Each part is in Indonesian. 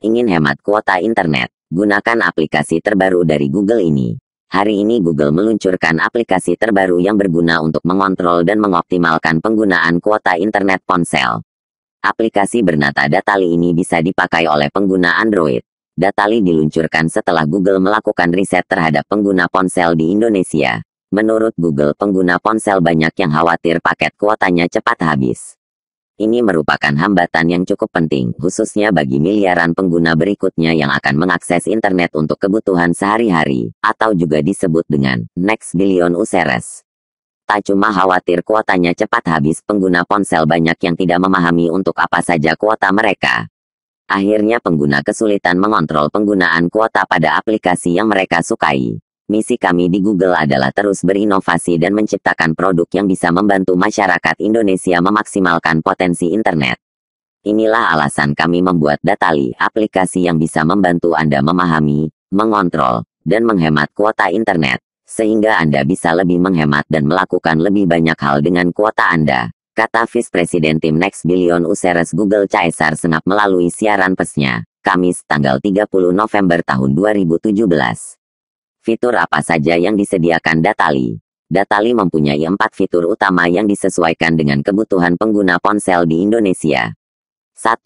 Ingin hemat kuota internet? Gunakan aplikasi terbaru dari Google ini. Hari ini Google meluncurkan aplikasi terbaru yang berguna untuk mengontrol dan mengoptimalkan penggunaan kuota internet ponsel. Aplikasi bernata Datali ini bisa dipakai oleh pengguna Android. Datali diluncurkan setelah Google melakukan riset terhadap pengguna ponsel di Indonesia. Menurut Google, pengguna ponsel banyak yang khawatir paket kuotanya cepat habis. Ini merupakan hambatan yang cukup penting, khususnya bagi miliaran pengguna berikutnya yang akan mengakses internet untuk kebutuhan sehari-hari, atau juga disebut dengan next billion users. Tak cuma khawatir kuotanya cepat habis, pengguna ponsel banyak yang tidak memahami untuk apa saja kuota mereka. Akhirnya pengguna kesulitan mengontrol penggunaan kuota pada aplikasi yang mereka sukai. Misi kami di Google adalah terus berinovasi dan menciptakan produk yang bisa membantu masyarakat Indonesia memaksimalkan potensi internet. Inilah alasan kami membuat Datali, aplikasi yang bisa membantu Anda memahami, mengontrol, dan menghemat kuota internet, sehingga Anda bisa lebih menghemat dan melakukan lebih banyak hal dengan kuota Anda, kata Vice President Tim Next Billion Useres Google Caesar Sengap melalui siaran pesnya, Kamis tanggal 30 November tahun 2017. Fitur apa saja yang disediakan Datali? Datali mempunyai empat fitur utama yang disesuaikan dengan kebutuhan pengguna ponsel di Indonesia. 1.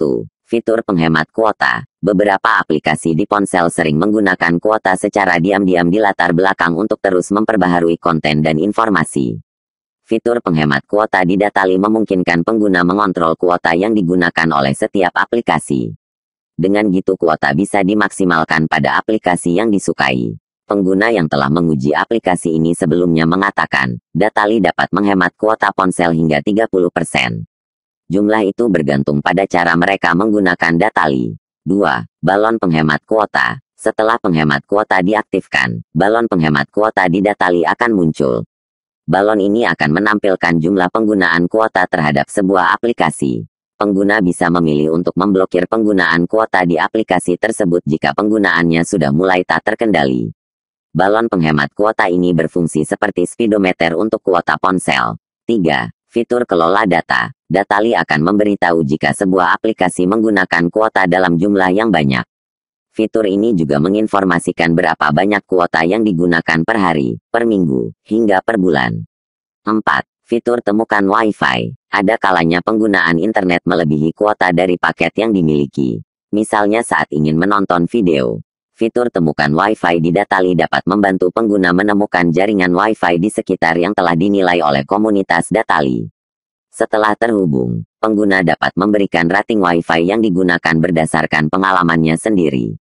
Fitur penghemat kuota. Beberapa aplikasi di ponsel sering menggunakan kuota secara diam-diam di latar belakang untuk terus memperbaharui konten dan informasi. Fitur penghemat kuota di Datali memungkinkan pengguna mengontrol kuota yang digunakan oleh setiap aplikasi. Dengan gitu kuota bisa dimaksimalkan pada aplikasi yang disukai. Pengguna yang telah menguji aplikasi ini sebelumnya mengatakan, Datali dapat menghemat kuota ponsel hingga 30%. Jumlah itu bergantung pada cara mereka menggunakan Datali. 2. Balon penghemat kuota. Setelah penghemat kuota diaktifkan, balon penghemat kuota di Datali akan muncul. Balon ini akan menampilkan jumlah penggunaan kuota terhadap sebuah aplikasi. Pengguna bisa memilih untuk memblokir penggunaan kuota di aplikasi tersebut jika penggunaannya sudah mulai tak terkendali. Balon penghemat kuota ini berfungsi seperti speedometer untuk kuota ponsel. 3. Fitur kelola data. Datali akan memberitahu jika sebuah aplikasi menggunakan kuota dalam jumlah yang banyak. Fitur ini juga menginformasikan berapa banyak kuota yang digunakan per hari, per minggu, hingga per bulan. 4. Fitur temukan Wi-Fi. Ada kalanya penggunaan internet melebihi kuota dari paket yang dimiliki. Misalnya saat ingin menonton video, Fitur temukan Wi-Fi di Datali dapat membantu pengguna menemukan jaringan Wi-Fi di sekitar yang telah dinilai oleh komunitas Datali. Setelah terhubung, pengguna dapat memberikan rating Wi-Fi yang digunakan berdasarkan pengalamannya sendiri.